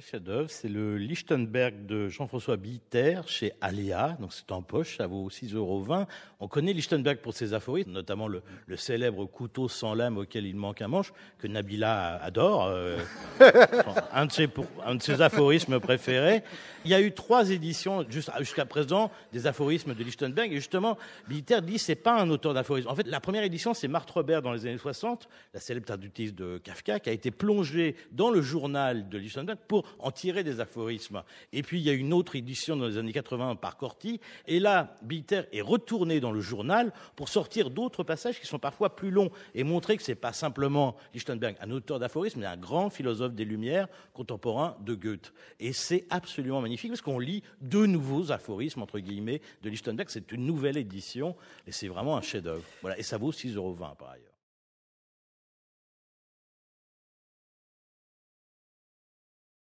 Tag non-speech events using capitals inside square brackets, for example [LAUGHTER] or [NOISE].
chef c'est le Lichtenberg de Jean-François Bitter chez Aléa. Donc c'est en poche, ça vaut 6,20 euros. On connaît Lichtenberg pour ses aphorismes, notamment le, célèbre couteau sans lame auquel il manque un manche, que Nabila adore. Euh, [LAUGHS] un, de ses un de aphorismes préférés. Il y a eu trois éditions jusqu'à présent des aphorismes de Lichtenberg. Et justement, Bitter dit c'est pas un auteur d'aphorismes. En fait, la première édition, c'est Marthe Robert dans les années 60, la célèbre traductrice de Kafka, qui a été plongée dans le journal de Lichtenberg pour en tirer des aphorismes. Et puis il y a une autre édition dans les années 80 par Corti, et là, Bitter est retourné dans le journal pour sortir d'autres passages qui sont parfois plus longs et montrer que ce n'est pas simplement Lichtenberg un auteur d'aphorismes, mais un grand philosophe des Lumières contemporain de Goethe. Et c'est absolument magnifique parce qu'on lit deux nouveaux aphorismes entre guillemets de Lichtenberg. C'est une nouvelle édition et c'est vraiment un chef-d'œuvre. et ça vaut 6,20 euros par ailleurs.